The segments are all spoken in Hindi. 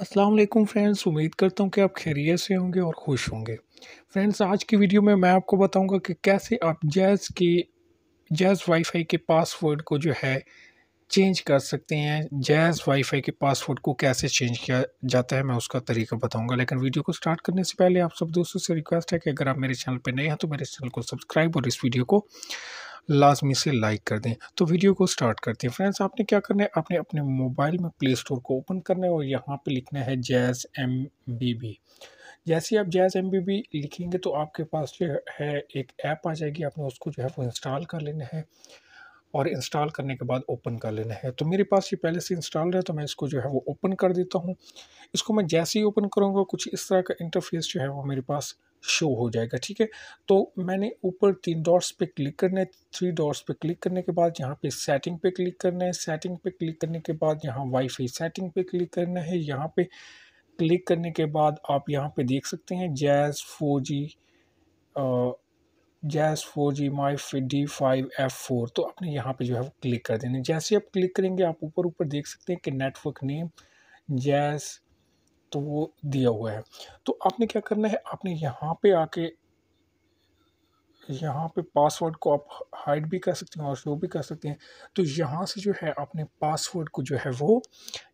अस्सलाम वालेकुम फ्रेंड्स उम्मीद करता हूँ कि आप खैरियत से होंगे और खुश होंगे फ्रेंड्स आज की वीडियो में मैं आपको बताऊंगा कि कैसे आप जैज़ के जैज़ वाईफाई के पासवर्ड को जो है चेंज कर सकते हैं जैज़ वाईफाई के पासवर्ड को कैसे चेंज किया जाता है मैं उसका तरीका बताऊंगा लेकिन वीडियो को स्टार्ट करने से पहले आप सब दोस्तों से रिक्वेस्ट है कि अगर आप मेरे चैनल पर नए हैं तो मेरे चैनल को सब्सक्राइब और इस वीडियो को लाजमी से लाइक कर दें तो वीडियो को स्टार्ट करते हैं फ्रेंड्स आपने क्या करना है आपने अपने मोबाइल में प्ले स्टोर को ओपन करना है और यहाँ पर लिखना है जैस एम बी बी जैसे आप जैस एम लिखेंगे तो आपके पास जो है एक ऐप आ जाएगी आपने उसको जो है वो इंस्टॉल कर लेना है और इंस्टॉल करने के बाद ओपन कर लेना है तो मेरे पास ये पहले से इंस्टॉल है तो मैं इसको जो है वो ओपन कर देता हूँ इसको मैं जैसे ही ओपन करूँगा कुछ इस तरह का इंटरफेस जो है वो मेरे पास शो हो जाएगा ठीक है तो मैंने ऊपर तीन डॉट्स पे क्लिक करना है थ्री डॉट्स पे क्लिक करने के बाद यहाँ पे सेटिंग पे क्लिक करना है सेटिंग पे क्लिक करने के बाद यहाँ वाईफाई सेटिंग पे क्लिक करना है यहाँ पे क्लिक करने के बाद आप यहाँ पे देख सकते हैं jazz four G Jazz four G my D five F four तो आपने यहाँ पे जो है वो क्लिक कर देना जैसे आप क्लिक करेंगे आप ऊपर ऊपर देख सकते हैं कि नेटवर्क नेम जैस तो वो दिया हुआ है तो आपने क्या करना है आपने यहाँ पे आके यहाँ पे पासवर्ड को आप हाइड भी कर सकते हैं और शो भी कर सकते हैं तो यहाँ से जो है आपने पासवर्ड को जो है वो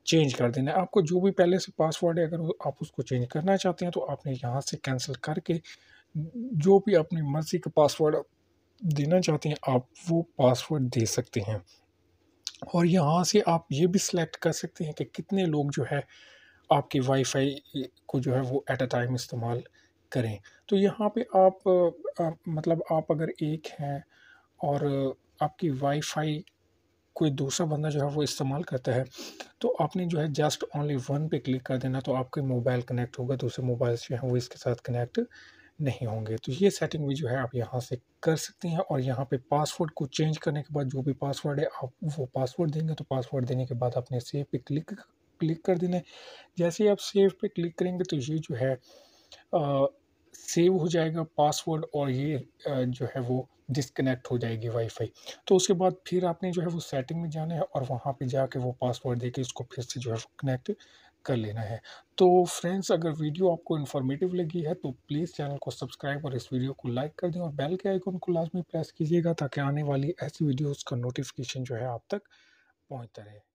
चेंज कर देना है आपको जो भी पहले से पासवर्ड है अगर आप उसको चेंज करना चाहते हैं तो आपने यहाँ से कैंसिल करके जो भी अपनी मर्ज़ी का पासवर्ड देना चाहते हैं आप वो पासवर्ड दे सकते हैं और यहाँ से आप ये भी सिलेक्ट कर सकते हैं कि कितने लोग जो है आपकी वाईफाई को जो है वो एट अ टाइम इस्तेमाल करें तो यहाँ पे आप, मतलब आप अगर एक हैं और आपकी वाईफाई कोई दूसरा बंदा जो है वो इस्तेमाल करता है तो आपने जो है जस्ट ओनली वन पे क्लिक कर देना तो आपके मोबाइल कनेक्ट होगा दूसरे मोबाइल जो हैं वो इसके साथ कनेक्ट नहीं होंगे तो ये सेटिंग भी जो है आप यहाँ से कर सकते हैं और यहाँ पे पासवर्ड को चेंज करने के बाद जो भी पासवर्ड है आप वो पासवर्ड देंगे तो पासवर्ड देने के बाद आपने सेव पे क्लिक क्लिक कर देना है जैसे ही आप सेव पे क्लिक करेंगे तो ये जो है आ, सेव हो जाएगा पासवर्ड और ये आ, जो है वो डिसकनेक्ट हो जाएगी वाईफाई तो उसके बाद फिर आपने जो है वो सेटिंग में जाना है और वहाँ पे जाके वो पासवर्ड देके इसको फिर से जो है वो कनेक्ट कर लेना है तो फ्रेंड्स अगर वीडियो आपको इन्फॉर्मेटिव लगी है तो प्लीज़ चैनल को सब्सक्राइब और इस वीडियो को लाइक कर दें और बेल के आइकॉन को लाजमी प्रेस कीजिएगा ताकि आने वाली ऐसी वीडियोज़ का नोटिफिकेशन जो है आप तक पहुँचता रहे